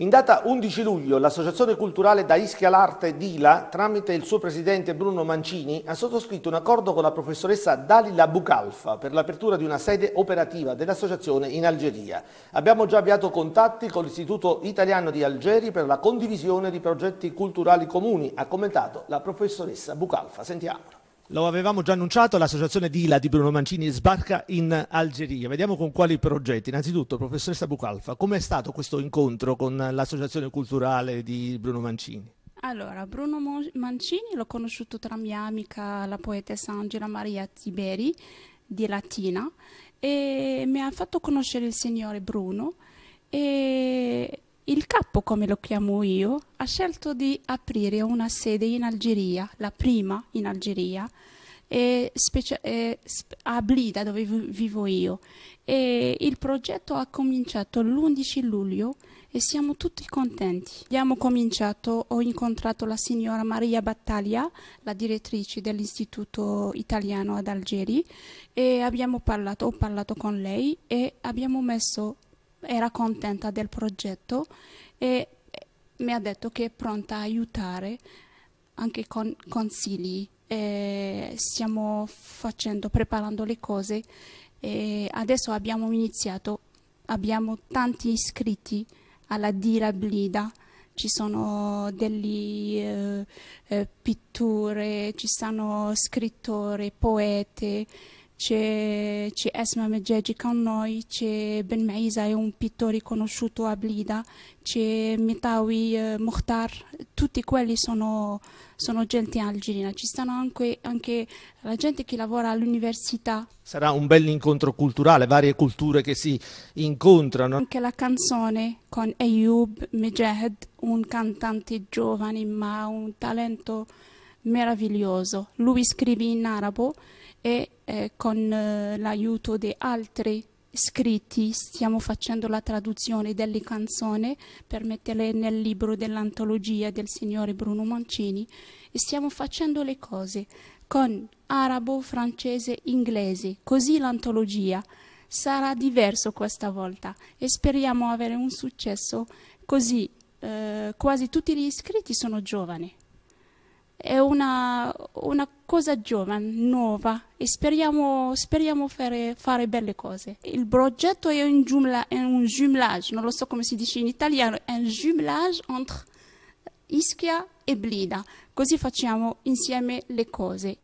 In data 11 luglio l'Associazione Culturale da Ischia l'Arte Dila, tramite il suo presidente Bruno Mancini, ha sottoscritto un accordo con la professoressa Dalila Bucalfa per l'apertura di una sede operativa dell'associazione in Algeria. Abbiamo già avviato contatti con l'Istituto Italiano di Algeri per la condivisione di progetti culturali comuni, ha commentato la professoressa Bucalfa. Sentiamo. Lo avevamo già annunciato, l'associazione Dila di Bruno Mancini sbarca in Algeria. Vediamo con quali progetti. Innanzitutto, professoressa Bucalfa, com'è stato questo incontro con l'associazione culturale di Bruno Mancini? Allora, Bruno Mancini l'ho conosciuto tra mia amica, la poetessa Angela Maria Tiberi di Latina, e mi ha fatto conoscere il signore Bruno e Corpo, come lo chiamo io, ha scelto di aprire una sede in Algeria, la prima in Algeria, eh, eh, a Blida, dove vivo io. E il progetto ha cominciato l'11 luglio e siamo tutti contenti. Abbiamo cominciato, ho incontrato la signora Maria Battaglia, la direttrice dell'Istituto Italiano ad Algeri, e abbiamo parlato, ho parlato con lei e abbiamo messo era contenta del progetto e eh, mi ha detto che è pronta a aiutare anche con consigli. E stiamo facendo, preparando le cose e adesso abbiamo iniziato, abbiamo tanti iscritti alla Dira Blida, ci sono delle eh, eh, pitture, ci sono scrittori, poete c'è, Esma Meggegi con noi, c'è Ben Maisa, è un pittore conosciuto a Blida, c'è Mitawi eh, Mukhtar, tutti quelli sono, sono gente algerina. Ci stanno anche, anche la gente che lavora all'università. Sarà un bel incontro culturale, varie culture che si incontrano. Anche la canzone con Ayub Mejahed, un cantante giovane ma un talento meraviglioso. Lui scrive in arabo e eh, con eh, l'aiuto di altri scritti stiamo facendo la traduzione delle canzoni per metterle nel libro dell'antologia del signore Bruno Mancini e stiamo facendo le cose con arabo, francese, inglese, così l'antologia sarà diverso questa volta e speriamo avere un successo così eh, quasi tutti gli iscritti sono giovani è una, una, cosa giovane, nuova e speriamo, speriamo fare, fare, belle cose. Il progetto è un, giumla, è un jumelage, non lo so come si dice in italiano, è un jumelage tra Ischia e Blida, così facciamo insieme le cose.